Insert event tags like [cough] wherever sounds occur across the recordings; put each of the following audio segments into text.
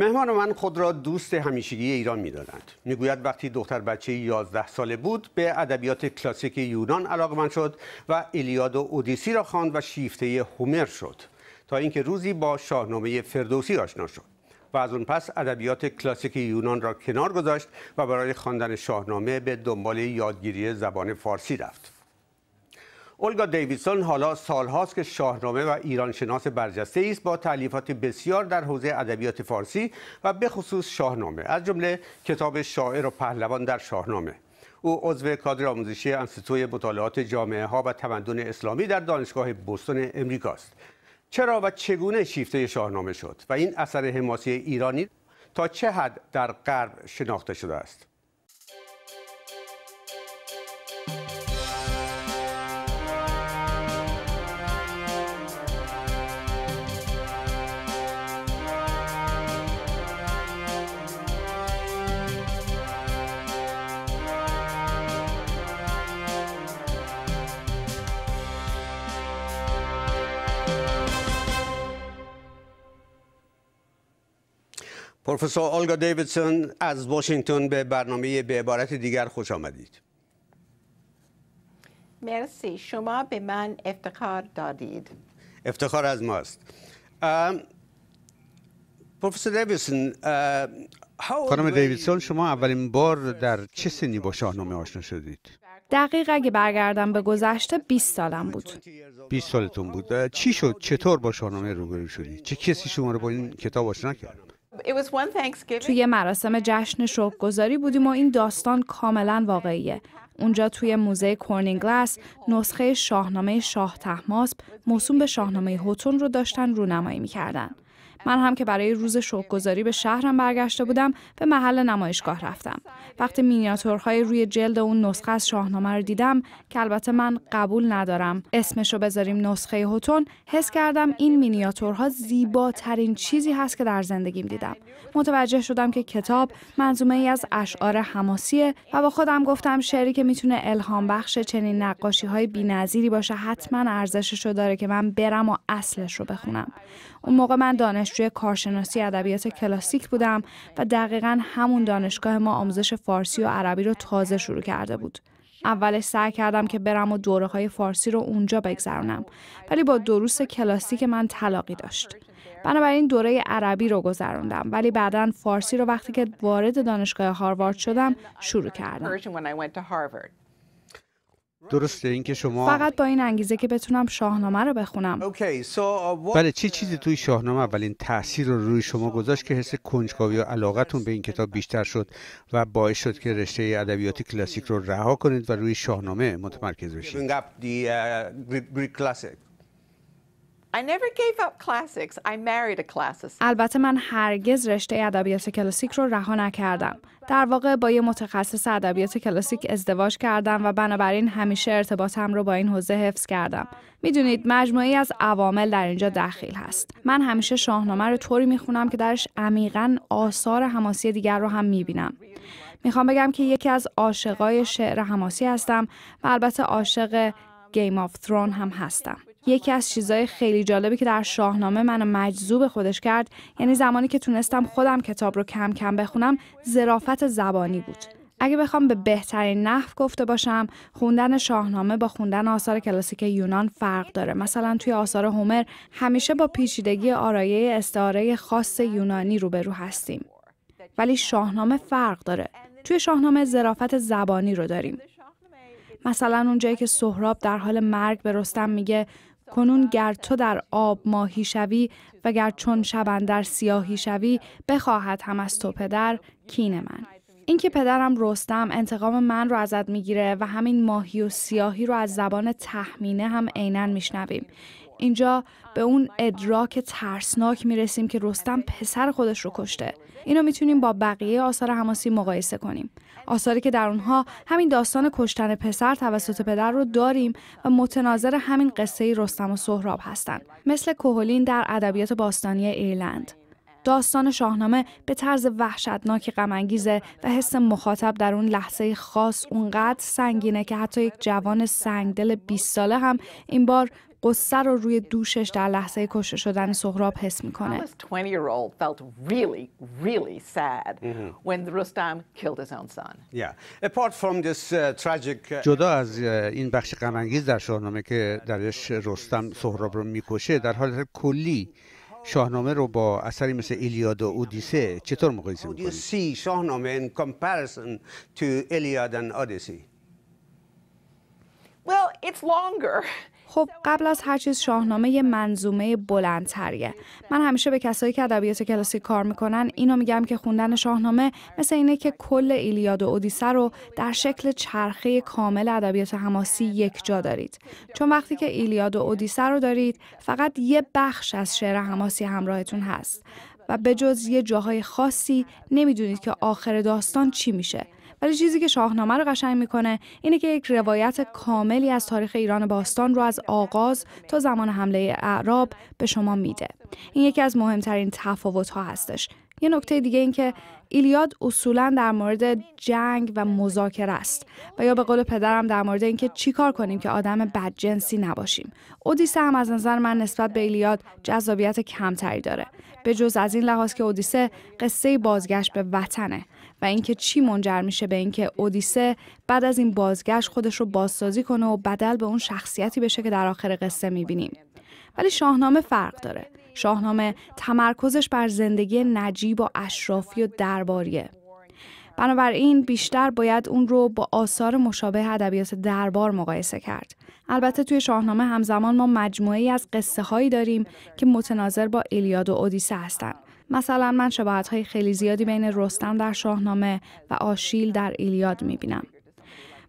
مهمان من خود را دوست همیشگی ایران میدانند میگوید وقتی دختر بچه 11 ساله بود به ادبیات کلاسیک یونان من شد و ایلیاد و اودیسی را خواند و شیفته هومر شد تا اینکه روزی با شاهنامه فردوسی آشنا شد و از اون پس ادبیات کلاسیک یونان را کنار گذاشت و برای خواندن شاهنامه به دنبال یادگیری زبان فارسی رفت اولگا دیویدسون حالا سالهاست که شاهنامه و ایرانشناس برجسته است با تعلیفات بسیار در حوزه ادبیات فارسی و به خصوص شاهنامه از جمله کتاب شاعر و پهلوان در شاهنامه او عضو کادر آموزشی انستیتوی مطالعات جامعه ها و تمدن اسلامی در دانشگاه بوستون امریکاست چرا و چگونه شیفته شاهنامه شد و این اثر حماسی ایرانی تا چه حد در غرب شناخته شده است پروفسور آلگا دیویدسون از واشنگتن به برنامه به عبارت دیگر خوش آمدید مرسی شما به من افتخار دادید افتخار از ماست پروفسور دیویدسون خانم دیویدسون شما اولین بار در چه سنی با شاهنامه آشنا شدید؟ دقیق اگه برگردم به گذشته 20 سالم بود 20 سالتون بود چی شد چطور با شاهنامه روبرو شدید؟ چه کسی شما رو با این کتاب آشنا کرد توی مراسم جشن شوقگذاری بودیم و این داستان کاملا واقعیه. اونجا توی موزه کورنینگلاس نسخه شاهنامه شاه تحماسب موسوم به شاهنامه هوتون رو داشتن رونمایی میکردن. من هم که برای روز شوکگذاری به شهرم برگشته بودم به محل نمایشگاه رفتم وقتی مینیاتورهای روی جلد اون نسخه از شاهنامه رو دیدم که البته من قبول ندارم رو بذاریم نسخه هوتون حس کردم این مینیاتورها زیباترین چیزی هست که در زندگیم دیدم متوجه شدم که کتاب منظومه ای از اشعار حماسیه و با خودم گفتم شعری که میتونه الهام بخش چنین نقاشی های بی‌نظیری باشه حتما ارزشش رو داره که من برم و اصلش رو بخونم اون موقع من دانش دانشجوی کارشناسی ادبیات کلاسیک بودم و دقیقا همون دانشگاه ما آموزش فارسی و عربی رو تازه شروع کرده بود. اولش سعی کردم که برم و دوره های فارسی رو اونجا بگذرونم ولی با دروس کلاسیک من تلاقی داشت. بنابراین دوره عربی رو گذروندم ولی بعدا فارسی رو وقتی که وارد دانشگاه هاروارد شدم شروع کردم. درسته اینکه شما فقط با این انگیزه که بتونم شاهنامه رو بخونم uh, بله چه چیزی توی شاهنامه اولین تاثیر رو روی شما گذاشت که حس کنجکاوی و علاقتون به این کتاب بیشتر شد و باعث شد که رشته ادبیات کلاسیک رو رها کنید و روی شاهنامه متمرکز بشید البته من هرگز رشته ادبیات کلاسیک رو رها نکردم. در واقع با یه متخصص ادبیات کلاسیک ازدواج کردم و بنابراین همیشه ارتباطم رو با این حوزه حفظ کردم. میدونید مجموعی از عوامل در اینجا دخیل هست. من همیشه شاهنامه رو طوری میخونم که درش عمیقا آثار حماسی دیگر رو هم میبینم. میخوام بگم که یکی از عاشقای شعر حماسی هستم و البته عاشق گیم آف ترون هم هستم. یکی از چیزهای خیلی جالبی که در شاهنامه منو مجذوب خودش کرد یعنی زمانی که تونستم خودم کتاب رو کم کم بخونم زرافت زبانی بود اگه بخوام به بهترین نحو گفته باشم خوندن شاهنامه با خوندن آثار کلاسیک یونان فرق داره مثلا توی آثار هومر همیشه با پیچیدگی آرایه استعاره خاص یونانی روبرو هستیم ولی شاهنامه فرق داره توی شاهنامه زرافت زبانی رو داریم مثلا اونجایی که سهراب در حال مرگ به رستم میگه کنون گر تو در آب ماهی شوی و گر چون شبن در سیاهی شوی بخواهد هم از تو پدر کین من اینکه پدرم رستم انتقام من رو ازت میگیره و همین ماهی و سیاهی رو از زبان تحمینه هم عینا میشنویم اینجا به اون ادراک ترسناک میرسیم که رستم پسر خودش رو کشته اینو میتونیم با بقیه آثار هماسی مقایسه کنیم آثاری که در اونها همین داستان کشتن پسر توسط پدر رو داریم و متناظر همین قصه رستم و سهراب هستند مثل کوهلین در ادبیات باستانی ایرلند داستان شاهنامه به طرز وحشتناکی غمانگیزه و حس مخاطب در اون لحظه خاص اونقدر سنگینه که حتی یک جوان سنگدل 20 ساله هم این بار قصه رو روی دوشش در لحظه کشته شدن سهراب حس میکنه mm-hmm. uh, uh, جدا از uh, این بخش قمنگیز در شاهنامه که درش رستم سهراب رو میکشه در حالت کلی شاهنامه رو با اثری مثل ایلیاد و اودیسه چطور مقایسه میکنید؟ خب قبل از هر چیز شاهنامه یه منظومه بلندتریه من همیشه به کسایی که ادبیات کلاسیک کار میکنن اینو میگم که خوندن شاهنامه مثل اینه که کل ایلیاد و اودیسه رو در شکل چرخه کامل ادبیات حماسی یک جا دارید چون وقتی که ایلیاد و اودیسه رو دارید فقط یه بخش از شعر حماسی همراهتون هست و به جز یه جاهای خاصی نمیدونید که آخر داستان چی میشه ولی چیزی که شاهنامه رو قشنگ میکنه اینه که یک روایت کاملی از تاریخ ایران باستان رو از آغاز تا زمان حمله اعراب به شما میده این یکی از مهمترین تفاوت ها هستش یه نکته دیگه این که ایلیاد اصولا در مورد جنگ و مذاکره است و یا به قول پدرم در مورد اینکه چیکار کنیم که آدم بدجنسی نباشیم اودیسه هم از نظر من نسبت به ایلیاد جذابیت کمتری داره به جز از این لحاظ که اودیسه قصه بازگشت به وطنه و اینکه چی منجر میشه به اینکه اودیسه بعد از این بازگشت خودش رو بازسازی کنه و بدل به اون شخصیتی بشه که در آخر قصه میبینیم ولی شاهنامه فرق داره شاهنامه تمرکزش بر زندگی نجیب و اشرافی و درباریه بنابراین بیشتر باید اون رو با آثار مشابه ادبیات دربار مقایسه کرد. البته توی شاهنامه همزمان ما مجموعه ای از قصه هایی داریم که متناظر با ایلیاد و اودیسه هستند مثلا من شباهت های خیلی زیادی بین رستم در شاهنامه و آشیل در ایلیاد میبینم.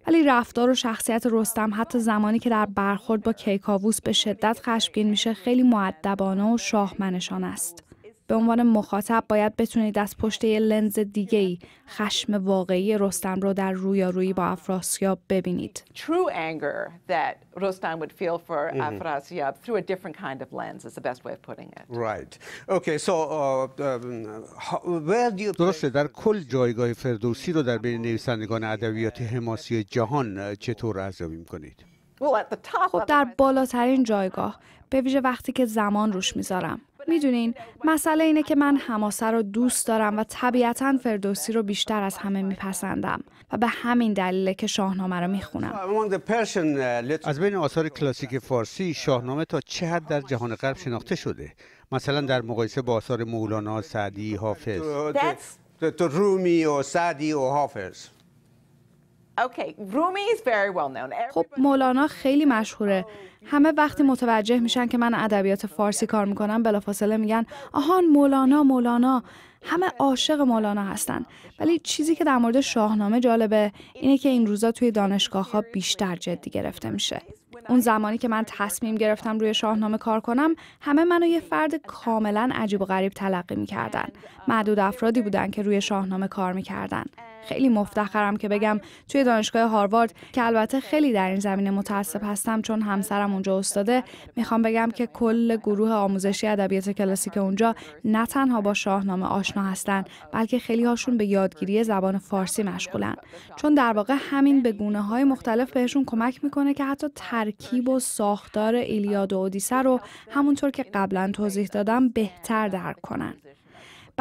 ولی رفتار و شخصیت رستم حتی زمانی که در برخورد با کیکاووس به شدت خشمگین میشه خیلی معدبانه و شاهمنشان است. به عنوان مخاطب باید بتونید از پشت یه لنز دیگه ای خشم واقعی رستم رو در رویارویی با افراسیاب ببینید. True درسته در کل جایگاه فردوسی رو در بین نویسندگان ادبیات حماسی جهان چطور ارزیابی می‌کنید؟ خب در بالاترین جایگاه به ویژه وقتی که زمان روش میذارم میدونین مسئله اینه که من حماسه رو دوست دارم و طبیعتا فردوسی رو بیشتر از همه میپسندم و به همین دلیله که شاهنامه رو میخونم uh, از بین آثار کلاسیک فارسی شاهنامه تا چه حد در جهان غرب شناخته شده مثلا در مقایسه با آثار مولانا سعدی حافظ رومی و سعدی و حافظ خب مولانا خیلی مشهوره همه وقتی متوجه میشن که من ادبیات فارسی کار میکنم بلافاصله میگن آهان مولانا مولانا همه عاشق مولانا هستن ولی چیزی که در مورد شاهنامه جالبه اینه که این روزا توی دانشگاه ها بیشتر جدی گرفته میشه اون زمانی که من تصمیم گرفتم روی شاهنامه کار کنم همه منو یه فرد کاملا عجیب و غریب تلقی میکردن معدود افرادی بودن که روی شاهنامه کار میکردن خیلی مفتخرم که بگم توی دانشگاه هاروارد که البته خیلی در این زمینه متعصب هستم چون همسرم اونجا استاده میخوام بگم که کل گروه آموزشی ادبیات کلاسیک اونجا نه تنها با شاهنامه آشنا هستن بلکه خیلی هاشون به یادگیری زبان فارسی مشغولن چون در واقع همین به گونه های مختلف بهشون کمک میکنه که حتی ترکیب و ساختار ایلیاد و اودیسه رو همونطور که قبلا توضیح دادم بهتر درک کنن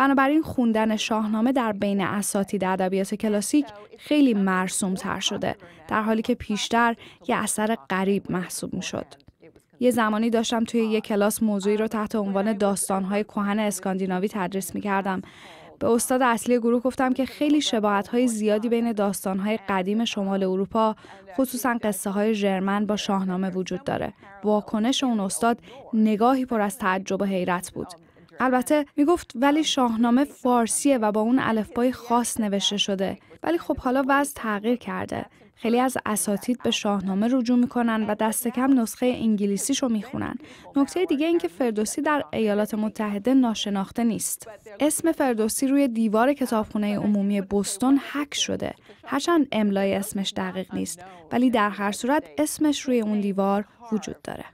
بنابراین خوندن شاهنامه در بین اساتید ادبیات کلاسیک خیلی مرسوم تر شده در حالی که پیشتر یه اثر غریب محسوب می شد. یه زمانی داشتم توی یه کلاس موضوعی رو تحت عنوان داستانهای کوهن اسکاندیناوی تدریس می کردم. به استاد اصلی گروه گفتم که خیلی شباهت‌های های زیادی بین داستان قدیم شمال اروپا خصوصا قصه های ژرمن با شاهنامه وجود داره. واکنش اون استاد نگاهی پر از تعجب و حیرت بود. البته میگفت ولی شاهنامه فارسیه و با اون الفبای خاص نوشته شده ولی خب حالا وضع تغییر کرده خیلی از اساتید به شاهنامه رجوع میکنن و دست کم نسخه انگلیسیشو میخونن نکته دیگه این که فردوسی در ایالات متحده ناشناخته نیست اسم فردوسی روی دیوار کتابخونه عمومی بوستون حک شده هرچند املای اسمش دقیق نیست ولی در هر صورت اسمش روی اون دیوار وجود داره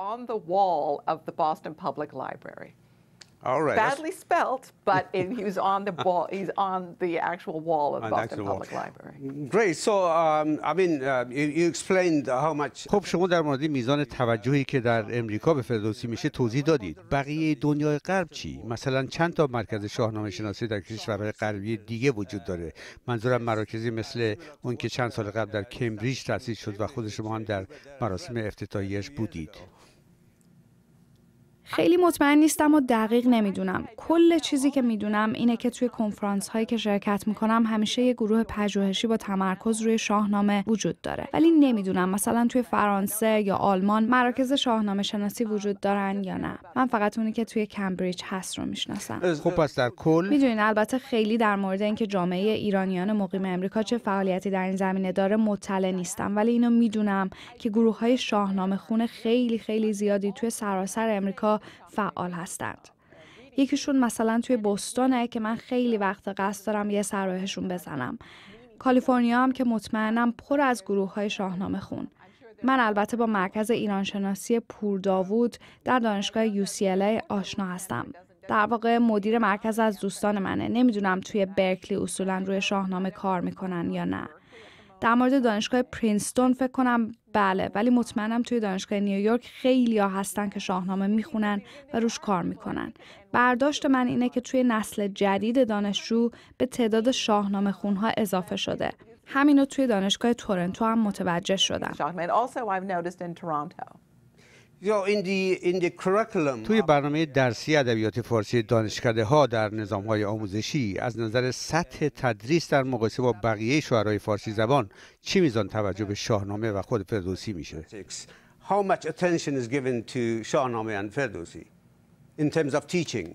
All right. Badly That's... spelt, but it, he was on the ball. He's on the actual wall of on Boston Public wall. Library. Great. So, um, I mean, uh, you, you explained how much. خب شما در مورد میزان توجهی که در امریکا به فردوسی میشه توضیح دادید. بقیه دنیای غرب چی؟ مثلا چند تا مرکز شاهنامه شناسی در کشورهای غربی دیگه وجود داره. منظورم مراکزی مثل اون که چند سال قبل در کمبریج تأسیس شد و خود شما هم در مراسم افتتاحیش بودید. خیلی مطمئن نیستم و دقیق نمیدونم کل چیزی که میدونم اینه که توی کنفرانس هایی که شرکت میکنم همیشه یه گروه پژوهشی با تمرکز روی شاهنامه وجود داره ولی نمیدونم مثلا توی فرانسه یا آلمان مراکز شاهنامه شناسی وجود دارن یا نه من فقط اونی که توی کمبریج هست رو میشناسم خب پس در کل میدونین البته خیلی در مورد اینکه جامعه ایرانیان مقیم امریکا چه فعالیتی در این زمینه داره مطلع نیستم ولی اینو میدونم که گروه های شاهنامه خونه خیلی خیلی زیادی توی سراسر امریکا فعال هستند. یکیشون مثلا توی بستانه که من خیلی وقت قصد دارم یه سراحشون بزنم. کالیفرنیا هم که مطمئنم پر از گروه های شاهنامه خون. من البته با مرکز ایرانشناسی پورداوود در دانشگاه UCLA آشنا هستم. در واقع مدیر مرکز از دوستان منه. نمیدونم توی برکلی اصولا روی شاهنامه کار میکنن یا نه. در مورد دانشگاه پرینستون فکر کنم بله ولی مطمئنم توی دانشگاه نیویورک خیلی ها هستن که شاهنامه میخونن و روش کار میکنن برداشت من اینه که توی نسل جدید دانشجو به تعداد شاهنامه خونها اضافه شده همینو توی دانشگاه تورنتو هم متوجه شدم توی برنامه درسی ادبیات فارسی دانشکده ها در نظام های آموزشی از نظر سطح تدریس در مقایسه با بقیه شعرهای فارسی زبان چی میزان توجه به شاهنامه و خود فردوسی میشه؟ How much attention is given to Shahnameh and Ferdowsi in terms of teaching?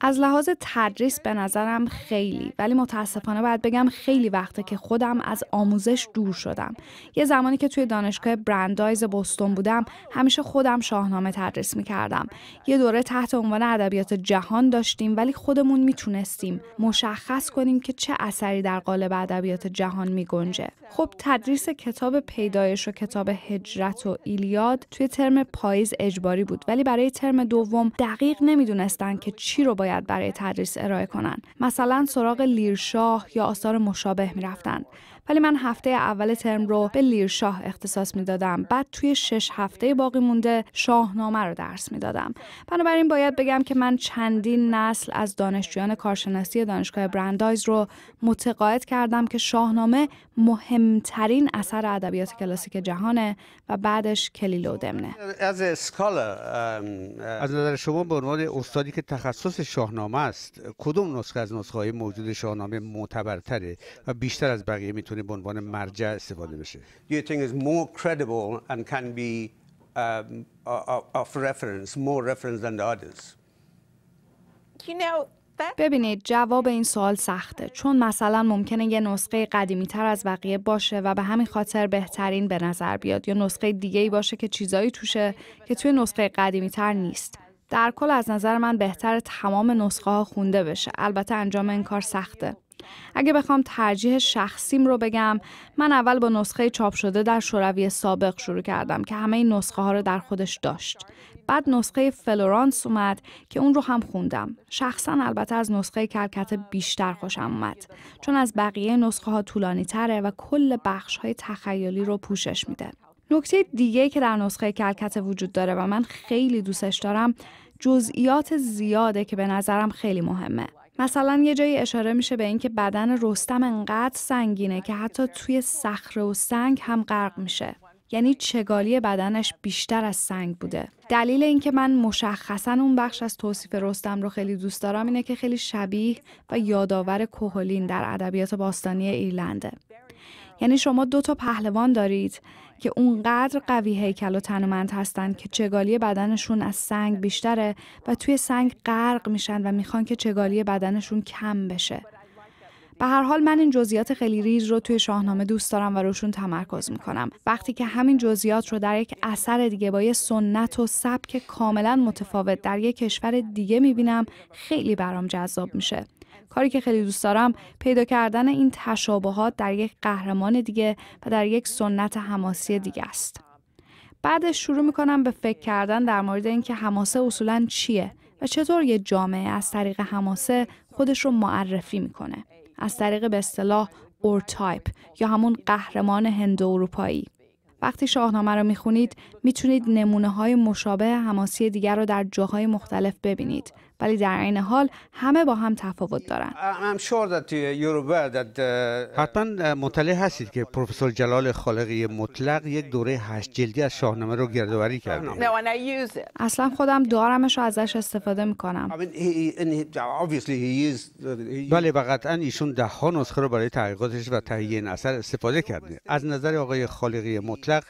از لحاظ تدریس به نظرم خیلی ولی متاسفانه باید بگم خیلی وقته که خودم از آموزش دور شدم یه زمانی که توی دانشگاه برندایز بستون بودم همیشه خودم شاهنامه تدریس میکردم یه دوره تحت عنوان ادبیات جهان داشتیم ولی خودمون میتونستیم مشخص کنیم که چه اثری در قالب ادبیات جهان میگنجه خب تدریس کتاب پیدایش و کتاب هجرت و ایلیاد توی ترم پاییز اجباری بود ولی برای ترم دوم دقیق نمیدونستن که چی رو باید باید برای تدریس ارائه کنند مثلا سراغ لیرشاه یا آثار مشابه رفتند ولی من هفته اول ترم رو به لیرشاه اختصاص میدادم بعد توی شش هفته باقی مونده شاهنامه رو درس میدادم بنابراین باید بگم که من چندین نسل از دانشجویان کارشناسی دانشگاه برندایز رو متقاعد کردم که شاهنامه مهمترین اثر ادبیات کلاسیک جهانه و بعدش کلیل و دمنه um, uh, از نظر شما به عنوان استادی که تخصص شاهنامه است کدوم نسخه از نسخه های موجود شاهنامه معتبرتره و بیشتر از بقیه میتونه به عنوان مرجع استفاده بشه ببینید جواب این سوال سخته چون مثلا ممکنه یه نسخه قدیمی تر از بقیه باشه و به همین خاطر بهترین به نظر بیاد یا نسخه دیگه باشه که چیزایی توشه که توی نسخه قدیمی تر نیست در کل از نظر من بهتر تمام نسخه ها خونده بشه البته انجام این کار سخته اگه بخوام ترجیح شخصیم رو بگم من اول با نسخه چاپ شده در شوروی سابق شروع کردم که همه این نسخه ها رو در خودش داشت بعد نسخه فلورانس اومد که اون رو هم خوندم شخصا البته از نسخه کلکته بیشتر خوشم اومد چون از بقیه نسخه ها طولانی تره و کل بخش های تخیلی رو پوشش میده نکته دیگه که در نسخه کلکته وجود داره و من خیلی دوستش دارم جزئیات زیاده که به نظرم خیلی مهمه مثلا یه جایی اشاره میشه به اینکه بدن رستم انقدر سنگینه که حتی توی صخره و سنگ هم غرق میشه یعنی چگالی بدنش بیشتر از سنگ بوده دلیل اینکه من مشخصا اون بخش از توصیف رستم رو خیلی دوست دارم اینه که خیلی شبیه و یادآور کوهلین در ادبیات باستانی ایرلنده یعنی شما دو تا پهلوان دارید که اونقدر قوی هیکل و تنومند هستند که چگالی بدنشون از سنگ بیشتره و توی سنگ غرق میشن و میخوان که چگالی بدنشون کم بشه. به هر حال من این جزئیات خیلی ریز رو توی شاهنامه دوست دارم و روشون تمرکز میکنم وقتی که همین جزئیات رو در یک اثر دیگه با یه سنت و سبک کاملا متفاوت در یک کشور دیگه میبینم خیلی برام جذاب میشه کاری که خیلی دوست دارم پیدا کردن این تشابهات در یک قهرمان دیگه و در یک سنت حماسی دیگه است بعدش شروع میکنم به فکر کردن در مورد اینکه حماسه اصولا چیه و چطور یه جامعه از طریق حماسه خودش رو معرفی میکنه از طریق به اصطلاح اورتایپ یا همون قهرمان هندو اروپایی وقتی شاهنامه رو میخونید میتونید نمونه های مشابه حماسی دیگر رو در جاهای مختلف ببینید ولی در این حال همه با هم تفاوت دارند. Uh, uh, حتما مطلع هستید که پروفسور جلال خالقی مطلق یک دوره هشت جلدی از شاهنامه رو گردآوری کرده اصلا خودم دارمش رو ازش استفاده میکنم uh, بله و قطعا ایشون ده ها نسخه رو برای تحقیقاتش و تهیه این اثر استفاده کرده از نظر آقای خالقی مطلق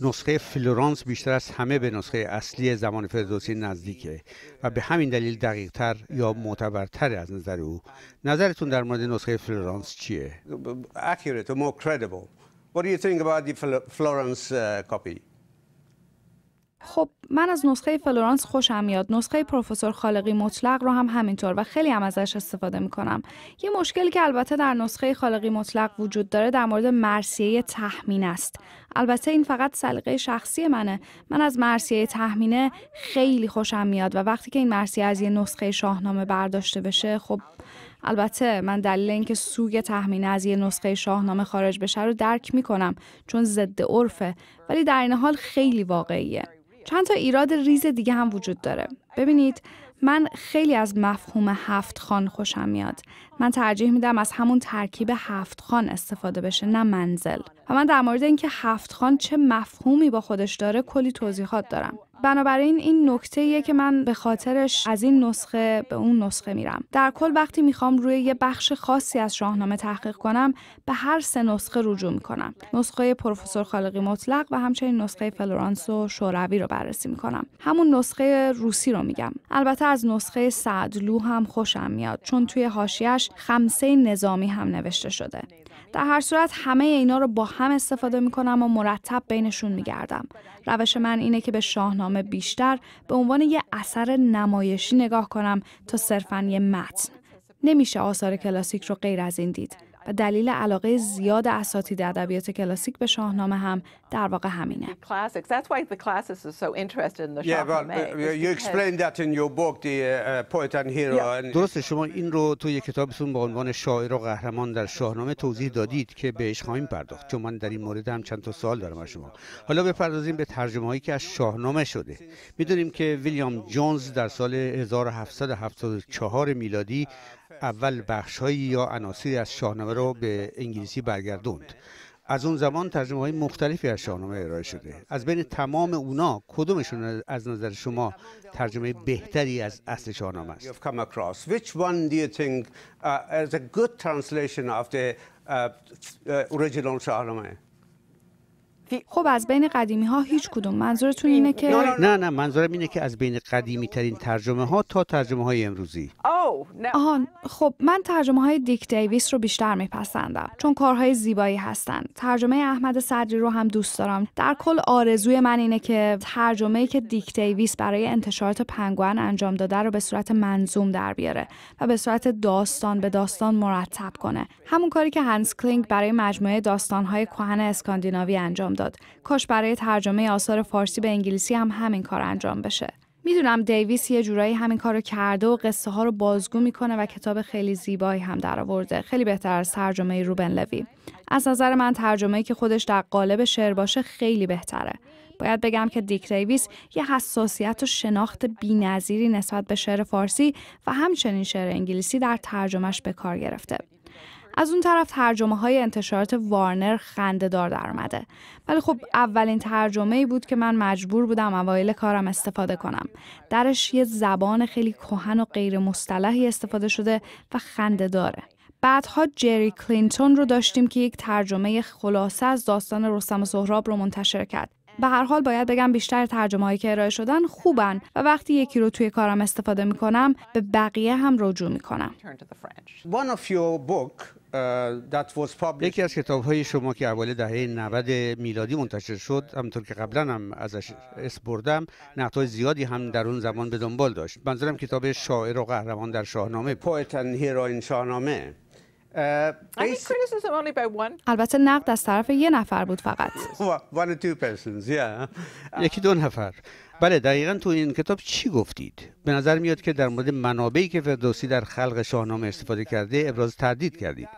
نسخه فلورانس بیشتر از همه به نسخه اصلی زمان فردوسی نزدیکه و به همین دلیل دقیقتر یا معتبرتر از نظر او نظرتون در مورد نسخه فلورانس چیه؟ accurate or more credible. What do uh, خب من از نسخه فلورانس خوشم میاد نسخه پروفسور خالقی مطلق رو هم همینطور و خیلی هم ازش استفاده میکنم یه مشکلی که البته در نسخه خالقی مطلق وجود داره در مورد مرسیه تحمین است البته این فقط سلقه شخصی منه من از مرسیه تحمینه خیلی خوشم میاد و وقتی که این مرسیه از یه نسخه شاهنامه برداشته بشه خب البته من دلیل اینکه سوگ تحمینه از یه نسخه شاهنامه خارج بشه رو درک میکنم چون ضد عرفه ولی در این حال خیلی واقعیه چند تا ایراد ریز دیگه هم وجود داره ببینید من خیلی از مفهوم هفت خان خوشم میاد من ترجیح میدم از همون ترکیب هفت خان استفاده بشه نه منزل و من در مورد اینکه هفت خان چه مفهومی با خودش داره کلی توضیحات دارم بنابراین این نکته که من به خاطرش از این نسخه به اون نسخه میرم در کل وقتی میخوام روی یه بخش خاصی از شاهنامه تحقیق کنم به هر سه نسخه رجوع میکنم نسخه پروفسور خالقی مطلق و همچنین نسخه فلورانس و شوروی رو بررسی میکنم همون نسخه روسی رو میگم البته از نسخه سعدلو هم خوشم میاد چون توی حاشیهش خمسه نظامی هم نوشته شده در هر صورت همه اینا رو با هم استفاده میکنم و مرتب بینشون میگردم. روش من اینه که به شاهنامه بیشتر به عنوان یه اثر نمایشی نگاه کنم تا صرفا یه متن. نمیشه آثار کلاسیک رو غیر از این دید. و دلیل علاقه زیاد اساتید ادبیات کلاسیک به شاهنامه هم در واقع همینه. Uh, درسته شما این رو توی کتابتون با عنوان شاعر و قهرمان در شاهنامه توضیح دادید که بهش خواهیم پرداخت چون من در این مورد هم چند تا سوال دارم از شما حالا بپردازیم به ترجمه هایی که از شاهنامه شده میدونیم که ویلیام جونز در سال 1774 میلادی اول بخشهایی یا عناصری از شاهنامه را به انگلیسی برگردوند از اون زمان ترجمه های مختلفی از شاهنامه ارائه شده از بین تمام اونا کدومشون از نظر شما ترجمه بهتری از اصل شاهنامه است translation شاهنامه خب از بین قدیمی ها هیچ کدوم منظورتون اینه که نه نه منظورم اینه که از بین قدیمی ترین ترجمه ها تا ترجمه های امروزی oh, آهان خب من ترجمه های دیک دیویس رو بیشتر میپسندم چون کارهای زیبایی هستن. ترجمه احمد صدری رو هم دوست دارم در کل آرزوی من اینه که ترجمه ای که دیک دیویس برای انتشارات پنگوان انجام داده رو به صورت منظوم در بیاره و به صورت داستان به داستان مرتب کنه همون کاری که هانس کلینگ برای مجموعه داستان های کهن اسکاندیناوی انجام کاش برای ترجمه آثار فارسی به انگلیسی هم همین کار انجام بشه میدونم دیویس یه جورایی همین کارو کرده و قصه ها رو بازگو میکنه و کتاب خیلی زیبایی هم درآورده خیلی بهتر از ترجمه روبن لوی از نظر من ترجمه‌ای که خودش در قالب شعر باشه خیلی بهتره باید بگم که دیک دیویس یه حساسیت و شناخت بینظیری نسبت به شعر فارسی و همچنین شعر انگلیسی در ترجمهش به کار گرفته از اون طرف ترجمه های انتشارات وارنر خنده دار در اومده ولی خب اولین ترجمه ای بود که من مجبور بودم اوایل کارم استفاده کنم درش یه زبان خیلی کهن و غیر مستلحی استفاده شده و خنده داره بعدها جری کلینتون رو داشتیم که یک ترجمه خلاصه از داستان رستم و سهراب رو منتشر کرد به هر حال باید بگم بیشتر ترجمه هایی که ارائه شدن خوبن و وقتی یکی رو توی کارم استفاده کنم به بقیه هم رجوع میکنم یکی از کتاب شما که اول دهه 90 میلادی منتشر شد همونطور که قبلا هم ازش اس بردم نقطه زیادی هم در اون زمان به دنبال داشت منظورم کتاب شاعر و قهرمان در شاهنامه هیروین شاهنامه البته نقد از طرف یه نفر بود فقط [laughs] یکی دو نفر بله دقیقا تو این کتاب چی گفتید؟ به نظر میاد که در مورد منابعی که فردوسی در خلق شاهنامه استفاده کرده ابراز تردید کردید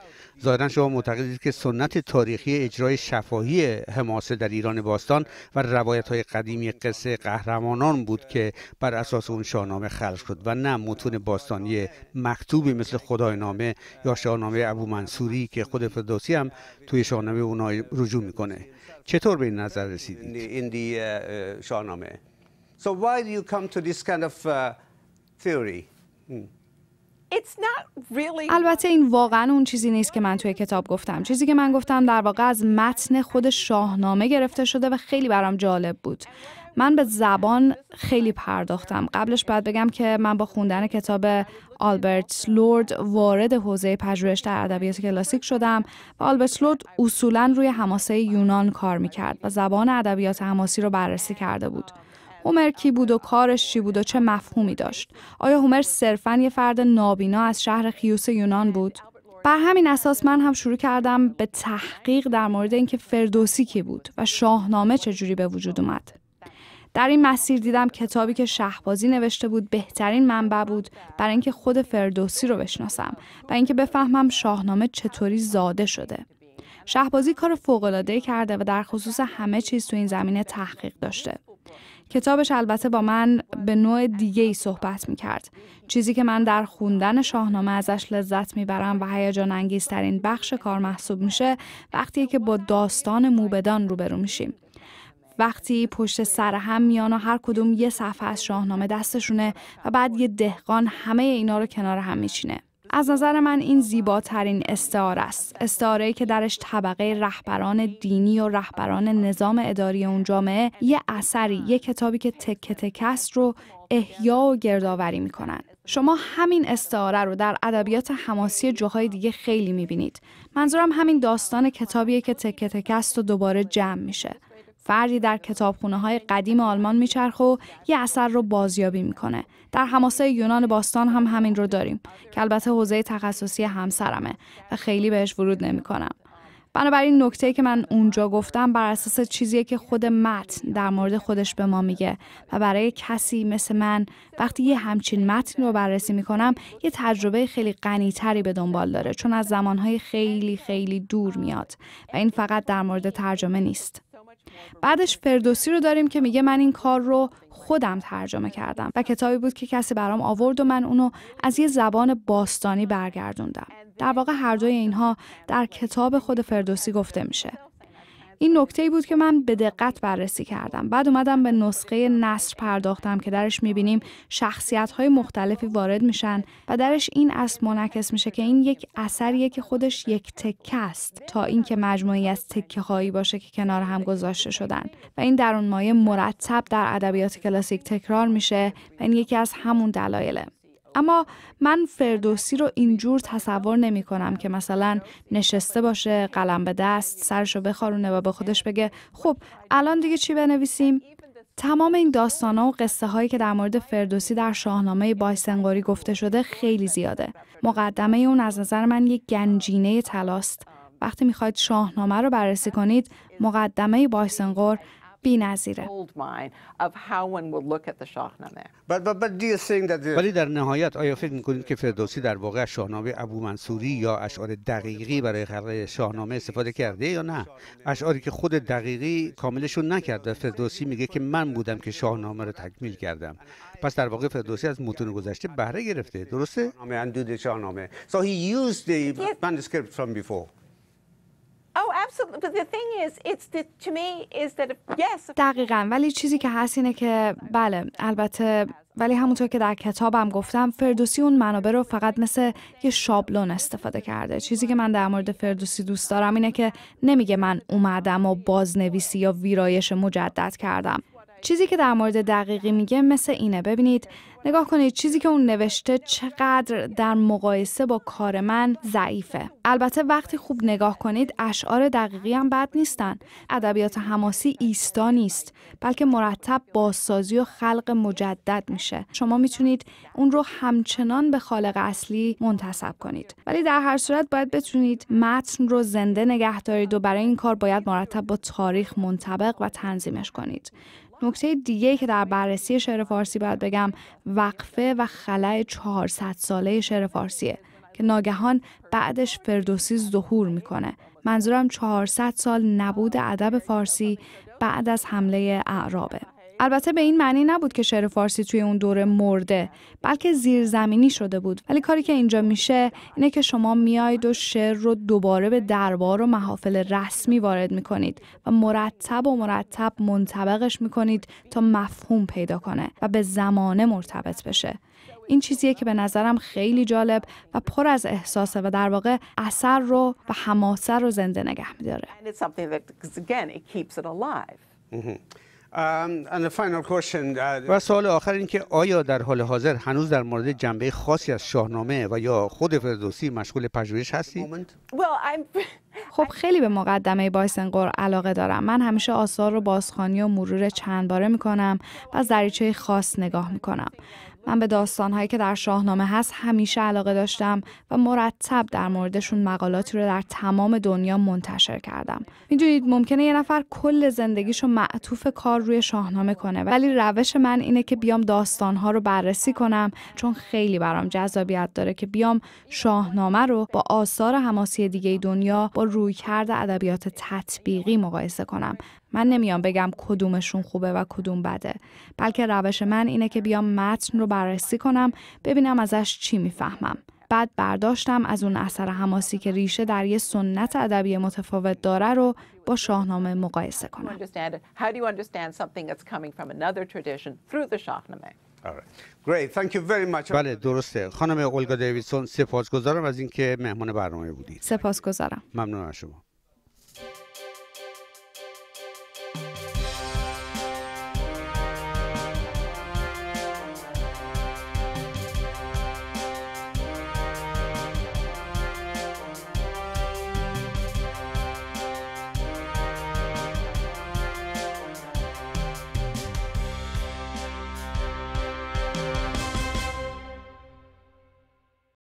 ظاهرا شما معتقدید که سنت تاریخی اجرای شفاهی حماسه در ایران باستان و روایت های قدیمی قصه قهرمانان بود که بر اساس اون شاهنامه خلق شد و نه متون باستانی مکتوبی مثل خدای نامه یا شاهنامه ابو منصوری که خود فردوسی هم توی شاهنامه اونها رجوع میکنه چطور به این نظر رسیدید؟ این So why do you come to this kind of uh, theory? Hmm. البته این واقعا اون چیزی نیست که من توی کتاب گفتم چیزی که من گفتم در واقع از متن خود شاهنامه گرفته شده و خیلی برام جالب بود من به زبان خیلی پرداختم قبلش باید بگم که من با خوندن کتاب آلبرت لورد وارد حوزه پژوهش در ادبیات کلاسیک شدم و آلبرت لورد اصولا روی حماسه یونان کار میکرد و زبان ادبیات حماسی رو بررسی کرده بود هومر کی بود و کارش چی بود و چه مفهومی داشت آیا هومر صرفا یه فرد نابینا از شهر خیوس یونان بود بر همین اساس من هم شروع کردم به تحقیق در مورد اینکه فردوسی کی بود و شاهنامه چجوری به وجود اومد در این مسیر دیدم کتابی که شهبازی نوشته بود بهترین منبع بود برای اینکه خود فردوسی رو بشناسم و اینکه بفهمم شاهنامه چطوری زاده شده شهبازی کار فوق‌العاده‌ای کرده و در خصوص همه چیز تو این زمینه تحقیق داشته کتابش البته با من به نوع دیگه ای صحبت می کرد. چیزی که من در خوندن شاهنامه ازش لذت میبرم و هیجان انگیزترین بخش کار محسوب میشه وقتی که با داستان موبدان روبرو میشیم. وقتی پشت سر هم میان و هر کدوم یه صفحه از شاهنامه دستشونه و بعد یه دهقان همه اینا رو کنار هم میچینه. از نظر من این زیباترین استعاره است استعاره که درش طبقه رهبران دینی و رهبران نظام اداری اون جامعه یه اثری یه کتابی که تکه تکست رو احیا و گردآوری میکنن شما همین استعاره رو در ادبیات حماسی جاهای دیگه خیلی میبینید منظورم همین داستان کتابیه که تکه تکست و دوباره جمع میشه فردی در کتابخونه های قدیم آلمان میچرخه و یه اثر رو بازیابی میکنه. در حماسه یونان باستان هم همین رو داریم که البته حوزه تخصصی همسرمه و خیلی بهش ورود نمیکنم. بنابراین نکته که من اونجا گفتم بر اساس چیزیه که خود متن در مورد خودش به ما میگه و برای کسی مثل من وقتی یه همچین متن رو بررسی میکنم یه تجربه خیلی غنیتری به دنبال داره چون از زمانهای خیلی خیلی دور میاد و این فقط در مورد ترجمه نیست بعدش فردوسی رو داریم که میگه من این کار رو خودم ترجمه کردم و کتابی بود که کسی برام آورد و من اونو از یه زبان باستانی برگردوندم در واقع هر دوی اینها در کتاب خود فردوسی گفته میشه این نکته بود که من به دقت بررسی کردم بعد اومدم به نسخه نصر پرداختم که درش میبینیم شخصیت های مختلفی وارد میشن و درش این اصل منعکس میشه که این یک اثریه که خودش یک تکه است تا اینکه مجموعی از تکه هایی باشه که کنار هم گذاشته شدن و این درون مایه مرتب در ادبیات کلاسیک تکرار میشه و این یکی از همون دلایله اما من فردوسی رو اینجور تصور نمی کنم که مثلا نشسته باشه قلم به دست سرشو بخارونه و به خودش بگه خب الان دیگه چی بنویسیم تمام این داستانها و قصه هایی که در مورد فردوسی در شاهنامه بایسنگاری گفته شده خیلی زیاده. مقدمه اون از نظر من یک گنجینه تلاست. وقتی میخواید شاهنامه رو بررسی کنید، مقدمه بایسنگور ولی در نهایت آیا فکر میکنید که فردوسی در واقع شاهنامه ابو منصوری یا اشعار دقیقی برای خلق شاهنامه استفاده کرده یا نه اشعاری که خود دقیقی کاملشون و فردوسی میگه که من بودم که شاهنامه رو تکمیل کردم پس در واقع فردوسی از متون گذشته بهره گرفته درسته شاهنامه so he used the manuscript from before دقیقا ولی چیزی که هست اینه که بله البته ولی همونطور که در کتابم گفتم فردوسی اون منابع رو فقط مثل یه شابلون استفاده کرده چیزی که من در مورد فردوسی دوست دارم اینه که نمیگه من اومدم و بازنویسی یا ویرایش مجدد کردم چیزی که در مورد دقیقی میگه مثل اینه ببینید نگاه کنید چیزی که اون نوشته چقدر در مقایسه با کار من ضعیفه البته وقتی خوب نگاه کنید اشعار دقیقی هم بد نیستن ادبیات حماسی ایستا نیست بلکه مرتب بازسازی و خلق مجدد میشه شما میتونید اون رو همچنان به خالق اصلی منتصب کنید ولی در هر صورت باید بتونید متن رو زنده نگه دارید و برای این کار باید مرتب با تاریخ منطبق و تنظیمش کنید نکته دیگه که در بررسی شعر فارسی باید بگم وقفه و خلع 400 ساله شعر فارسیه که ناگهان بعدش فردوسی ظهور میکنه منظورم 400 سال نبود ادب فارسی بعد از حمله اعرابه البته به این معنی نبود که شعر فارسی توی اون دوره مرده بلکه زیرزمینی شده بود ولی کاری که اینجا میشه اینه که شما میایید و شعر رو دوباره به دربار و محافل رسمی وارد میکنید و مرتب و مرتب منطبقش میکنید تا مفهوم پیدا کنه و به زمانه مرتبط بشه این چیزیه که به نظرم خیلی جالب و پر از احساسه و در واقع اثر رو و حماسه رو زنده نگه میداره Um, uh, و سوال آخر اینکه آیا در حال حاضر هنوز در مورد جنبه خاصی از شاهنامه و یا خود فردوسی مشغول پژوهش هستی؟ [laughs] خب خیلی به مقدمه بایسنقور علاقه دارم من همیشه آثار رو بازخوانی و مرور چند باره کنم و از دریچه خاص نگاه میکنم من به داستانهایی که در شاهنامه هست همیشه علاقه داشتم و مرتب در موردشون مقالاتی رو در تمام دنیا منتشر کردم میدونید ممکنه یه نفر کل زندگیش رو معطوف کار روی شاهنامه کنه ولی روش من اینه که بیام داستانها رو بررسی کنم چون خیلی برام جذابیت داره که بیام شاهنامه رو با آثار حماسی دیگه دنیا با رویکرد ادبیات تطبیقی مقایسه کنم من نمیام بگم کدومشون خوبه و کدوم بده بلکه روش من اینه که بیام متن رو بررسی کنم ببینم ازش چی میفهمم بعد برداشتم از اون اثر حماسی که ریشه در یه سنت ادبی متفاوت داره رو با شاهنامه مقایسه کنم. بله درسته خانم اولگا دیویسون سپاسگزارم از اینکه مهمان برنامه بودید سپاسگزارم ممنون از شما